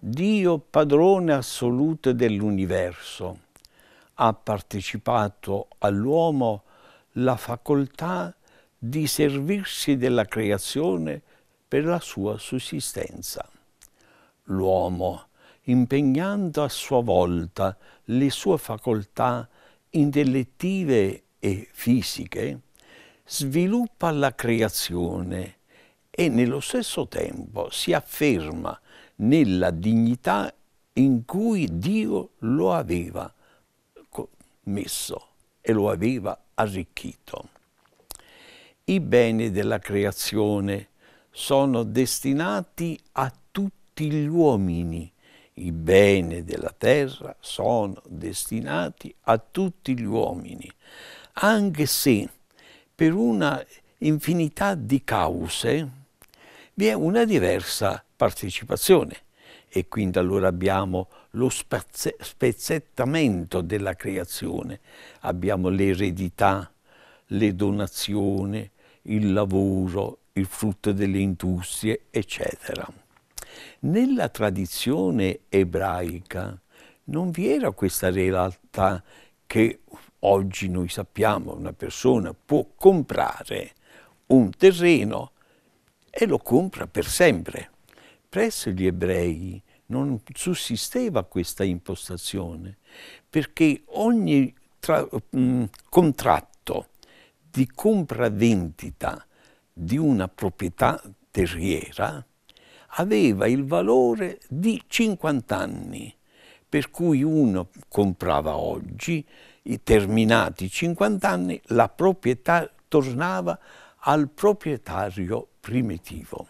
Dio padrone assoluto dell'universo ha partecipato all'uomo la facoltà di servirsi della creazione per la sua sussistenza. L'uomo, impegnando a sua volta le sue facoltà intellettive e fisiche, sviluppa la creazione e nello stesso tempo si afferma nella dignità in cui Dio lo aveva messo e lo aveva arricchito. I beni della creazione sono destinati a tutti gli uomini. I beni della terra sono destinati a tutti gli uomini, anche se per una infinità di cause, vi è una diversa partecipazione e quindi allora abbiamo lo spezzettamento della creazione, abbiamo l'eredità, le donazioni, il lavoro, il frutto delle industrie, eccetera. Nella tradizione ebraica non vi era questa realtà che Oggi noi sappiamo che una persona può comprare un terreno e lo compra per sempre. Presso gli ebrei non sussisteva questa impostazione, perché ogni tra, mh, mm, contratto di compravendita di una proprietà terriera aveva il valore di 50 anni per cui uno comprava oggi, terminati i 50 anni, la proprietà tornava al proprietario primitivo.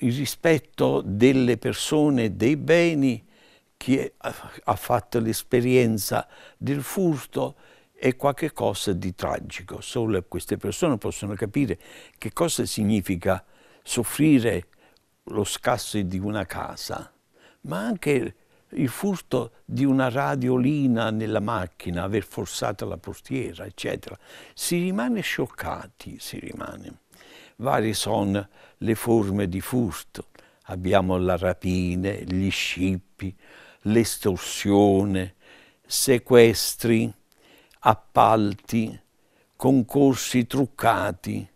Il rispetto delle persone, dei beni, chi ha fatto l'esperienza del furto è qualcosa di tragico. Solo queste persone possono capire che cosa significa soffrire lo scasso di una casa ma anche il furto di una radiolina nella macchina, aver forzato la portiera, eccetera. Si rimane scioccati, si rimane. Varie sono le forme di furto. Abbiamo la rapine, gli scippi, l'estorsione, sequestri, appalti, concorsi truccati,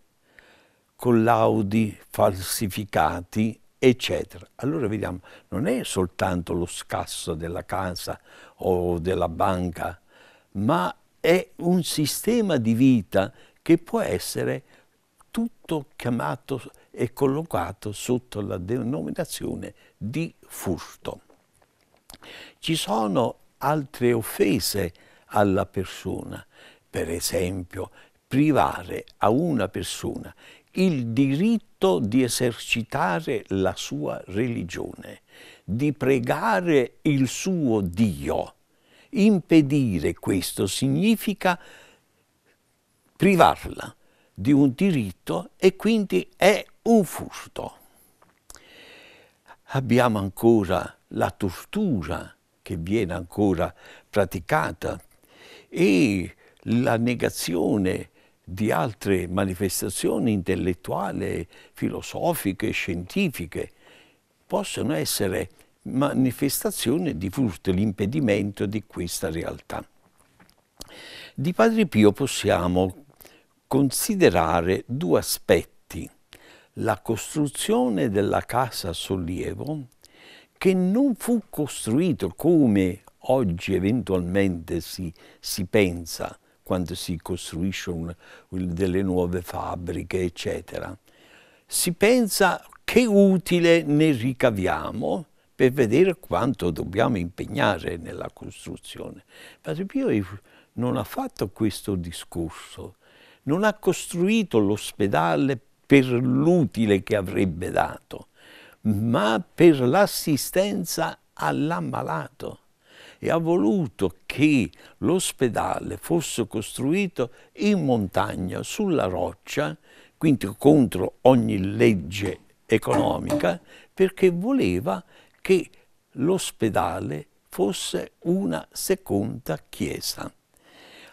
collaudi falsificati eccetera. Allora vediamo, non è soltanto lo scasso della casa o della banca, ma è un sistema di vita che può essere tutto chiamato e collocato sotto la denominazione di furto. Ci sono altre offese alla persona, per esempio privare a una persona il diritto di esercitare la sua religione, di pregare il suo Dio. Impedire questo significa privarla di un diritto e quindi è un furto. Abbiamo ancora la tortura che viene ancora praticata e la negazione di altre manifestazioni intellettuali, filosofiche, scientifiche, possono essere manifestazioni di furto, l'impedimento di questa realtà. Di Padre Pio possiamo considerare due aspetti, la costruzione della casa sollievo, che non fu costruito come oggi eventualmente si, si pensa, quando si costruiscono delle nuove fabbriche, eccetera. Si pensa che utile ne ricaviamo per vedere quanto dobbiamo impegnare nella costruzione. Padre Pio non ha fatto questo discorso, non ha costruito l'ospedale per l'utile che avrebbe dato, ma per l'assistenza all'ammalato e ha voluto che l'ospedale fosse costruito in montagna, sulla roccia, quindi contro ogni legge economica, perché voleva che l'ospedale fosse una seconda chiesa.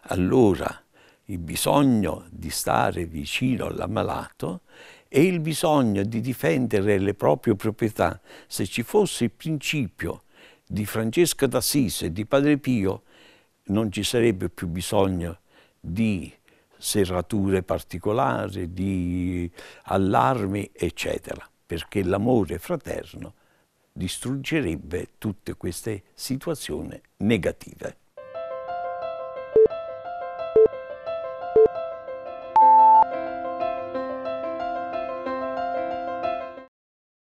Allora il bisogno di stare vicino all'ammalato e il bisogno di difendere le proprie proprietà, se ci fosse il principio di Francesca d'Assise e di Padre Pio non ci sarebbe più bisogno di serrature particolari, di allarmi, eccetera, perché l'amore fraterno distruggerebbe tutte queste situazioni negative.